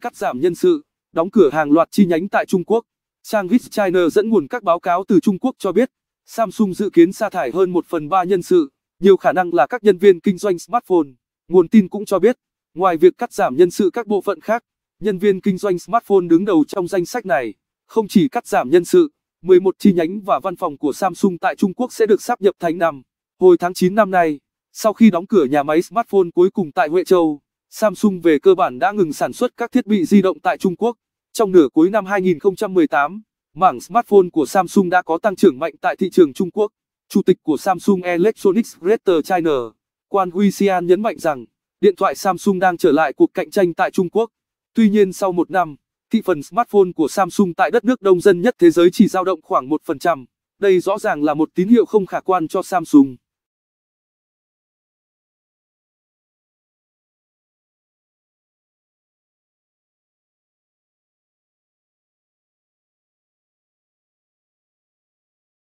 cắt giảm nhân sự, đóng cửa hàng loạt chi nhánh tại Trung Quốc. Trang Sandwich China dẫn nguồn các báo cáo từ Trung Quốc cho biết, Samsung dự kiến sa thải hơn 1 phần 3 nhân sự, nhiều khả năng là các nhân viên kinh doanh smartphone. Nguồn tin cũng cho biết, ngoài việc cắt giảm nhân sự các bộ phận khác, nhân viên kinh doanh smartphone đứng đầu trong danh sách này, không chỉ cắt giảm nhân sự, 11 chi nhánh và văn phòng của Samsung tại Trung Quốc sẽ được sáp nhập thành năm. Hồi tháng 9 năm nay, sau khi đóng cửa nhà máy smartphone cuối cùng tại Huệ Châu, Samsung về cơ bản đã ngừng sản xuất các thiết bị di động tại Trung Quốc. Trong nửa cuối năm 2018, mảng smartphone của Samsung đã có tăng trưởng mạnh tại thị trường Trung Quốc. Chủ tịch của Samsung Electronics Greater China, Quan Huy Xian, nhấn mạnh rằng, điện thoại Samsung đang trở lại cuộc cạnh tranh tại Trung Quốc. Tuy nhiên sau một năm, thị phần smartphone của Samsung tại đất nước đông dân nhất thế giới chỉ dao động khoảng 1%. Đây rõ ràng là một tín hiệu không khả quan cho Samsung.